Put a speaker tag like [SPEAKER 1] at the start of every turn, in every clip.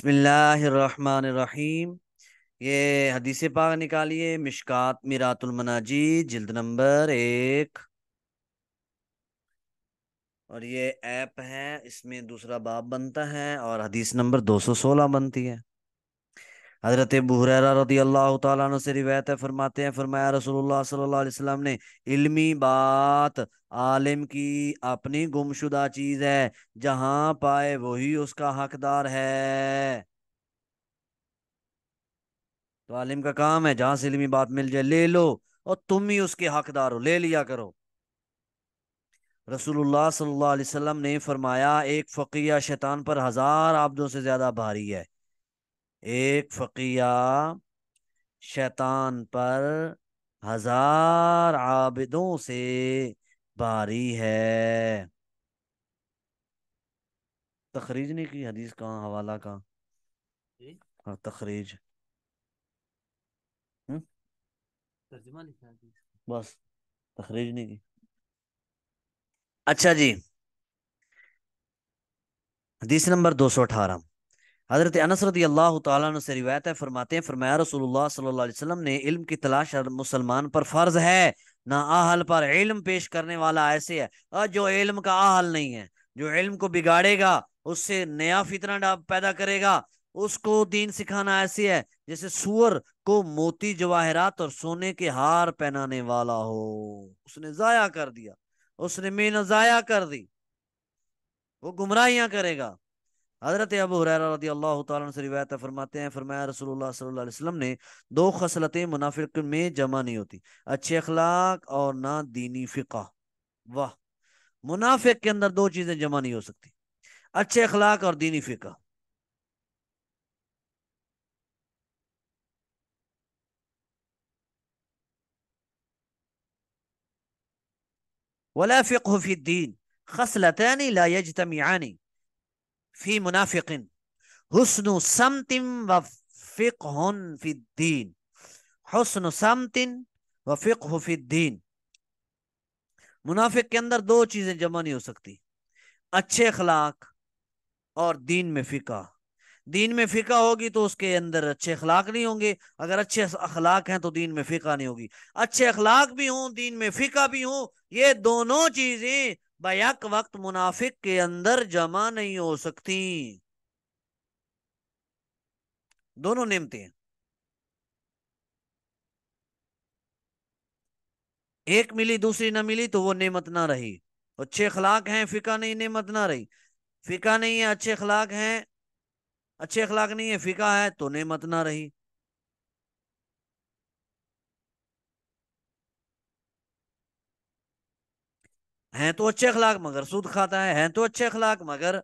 [SPEAKER 1] بسم اللہ الرحمن الرحیم یہ حدیث پاک نکالیے مشکات میرات المناجی جلد نمبر ایک اور یہ ایپ ہے اس میں دوسرا باب بنتا ہے اور حدیث نمبر دو سو سولہ بنتی ہے حضرت رضی اللہ تعالیٰ عنہ سے روایت ہے فرماتے ہیں فرمایا رسول اللہ صلی اللہ علیہ وسلم نے علمی بات عالم کی اپنی گم شدہ چیز ہے جہاں پائے وہی اس کا حقدار ہے تو عالم کا کام ہے جہاں سے علمی بات مل جائے لے لو اور تم ہی اس کے حقدار ہو لے لیا کرو رسول اللہ صلی اللہ علیہ وسلم نے فرمایا ایک فقیہ شیطان پر ہزار آبدوں سے زیادہ بھاری ہے ایک فقیہ شیطان پر ہزار عابدوں سے باری ہے تخریج نہیں کی حدیث کہاں حوالہ کا جی۔ ہاں، تخریج بس تخریج نہیں کی اچھا جی حدیث نمبر دو سو اٹھارہ حضرت انس رضی اللہ تعالیٰ عنہ سے روایت ہے فرماتے ہیں فرمایا رسول اللہ صلی اللہ علیہ وسلم نے علم کی تلاش مسلمان پر فرض ہے نہ آہل پر علم پیش کرنے والا ایسے ہے جو علم کا آہل نہیں ہے جو علم کو بگاڑے گا اس سے نیا فتنہ پیدا کرے گا اس کو دین سکھانا ایسے ہے جیسے سور کو موتی جواہرات اور سونے کے ہار پہنانے والا ہو اس نے ضائع کر دیا اس نے محنت ضائع کر دی وہ گمراہیاں کرے گا حضرت ابو حریرہ رضی اللہ تعالیٰ عنہ سے فرماتے ہیں فرمایا رسول اللہ صلی اللہ علیہ وسلم نے دو خسلتیں منافق میں جمع نہیں ہوتی اچھے اخلاق اور نہ دینی فقہ واہ منافق کے اندر دو چیزیں جمع نہیں ہو سکتی اچھے اخلاق اور دینی فقہ لا فکین فی منافقن حسن و فی الدین حسن و فی الدین منافق کے اندر دو چیزیں جمع نہیں ہو سکتی اچھے اخلاق اور دین میں فقہ دین میں فقہ ہوگی تو اس کے اندر اچھے اخلاق نہیں ہوں گے اگر اچھے اخلاق ہیں تو دین میں فقہ نہیں ہوگی اچھے اخلاق بھی ہوں دین میں فقہ بھی ہوں یہ دونوں چیزیں بیک وقت منافق کے اندر جمع نہیں ہو سکتی دونوں نعمتے ایک ملی دوسری نہ ملی تو وہ نعمت نہ رہی اچھے اخلاق ہیں فقہ نہیں نعمت نہ رہی فقہ نہیں ہے اچھے اخلاق ہیں اچھے اخلاق نہیں ہے فقہ ہے تو نعمت نہ رہی ہیں تو اچھے اخلاق مگر سود کھاتا ہے ہیں تو اچھے اخلاق مگر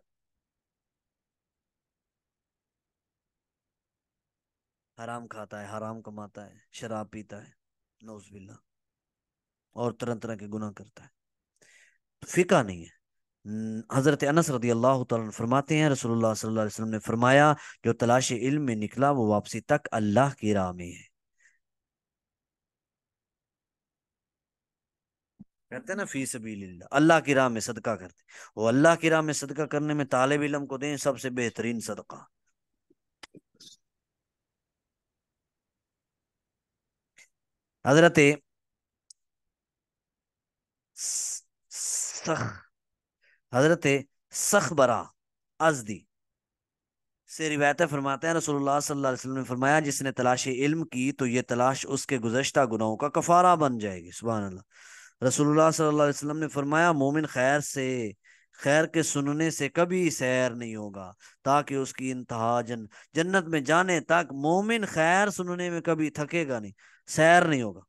[SPEAKER 1] حرام کھاتا ہے حرام کماتا ہے شراب پیتا ہے نوز باللہ اور طرح طرح کے گناہ کرتا ہے فقہ نہیں ہے حضرت انس رضی اللہ تعالیٰ فرماتے ہیں رسول اللہ صلی اللہ علیہ وسلم نے فرمایا جو تلاش علم میں نکلا وہ واپسی تک اللہ کی راہ میں ہے کہتے ہیں نا فی سبیل اللہ اللہ کی راہ میں صدقہ کرتے وہ اللہ کی راہ میں صدقہ کرنے میں طالب علم کو دیں سب سے بہترین صدقہ حضرت سخ حضرت ازدی سے روایتیں فرماتے ہیں رسول اللہ صلی اللہ علیہ وسلم نے فرمایا جس نے تلاش علم کی تو یہ تلاش اس کے گزشتہ گناہوں کا کفارہ بن جائے گی سبحان اللہ رسول اللہ صلی اللہ علیہ وسلم نے فرمایا مومن خیر سے خیر کے سننے سے کبھی سیر نہیں ہوگا تاکہ اس کی انتہا جن جنت میں جانے مومن خیر سننے میں کبھی تھکے گا نہیں سیر نہیں ہوگا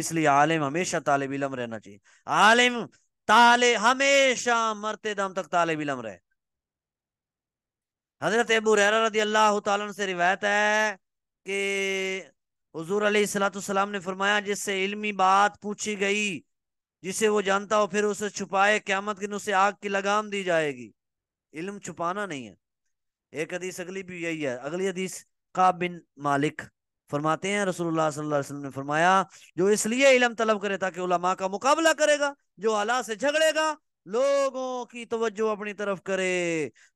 [SPEAKER 1] اس لیے عالم ہمیشہ طالب علم رہنا چاہیے عالم تالے ہمیشہ مرتے دم تک طالب علم رہے حضرت ابو رضی اللہ تعالیٰ سے روایت ہے کہ حضور علیہ السلاۃ السلام نے فرمایا جس سے علمی بات پوچھی گئی جسے وہ جانتا ہو پھر اسے چھپائے قیامت اسے آگ کی لگام دی جائے گی علم چھپانا نہیں ہے ایک حدیث اگلی بھی یہی ہے اگلی حدیث بن مالک فرماتے ہیں رسول اللہ صلی اللہ علیہ وسلم نے فرمایا جو اس لیے علم طلب کرے تاکہ علماء کا مقابلہ کرے گا جو اللہ سے جھگڑے گا لوگوں کی توجہ اپنی طرف کرے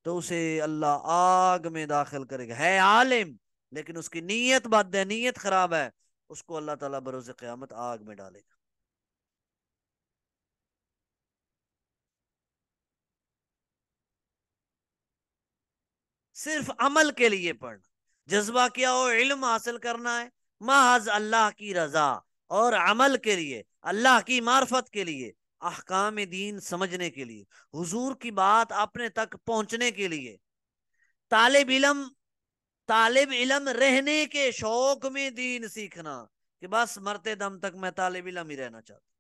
[SPEAKER 1] تو اسے اللہ آگ میں داخل کرے گا ہے عالم لیکن اس کی نیت بد ہے نیت خراب ہے اس کو اللہ تعالیٰ بروز قیامت آگ میں ڈالے گا صرف عمل کے لیے پڑھنا جذبہ کیا ہو علم حاصل کرنا ہے محض اللہ کی رضا اور عمل کے لیے اللہ کی معرفت کے لیے احکام دین سمجھنے کے لیے حضور کی بات اپنے تک پہنچنے کے لیے طالب علم طالب علم رہنے کے شوق میں دین سیکھنا کہ بس مرتے دم تک میں طالب علم ہی رہنا چاہتا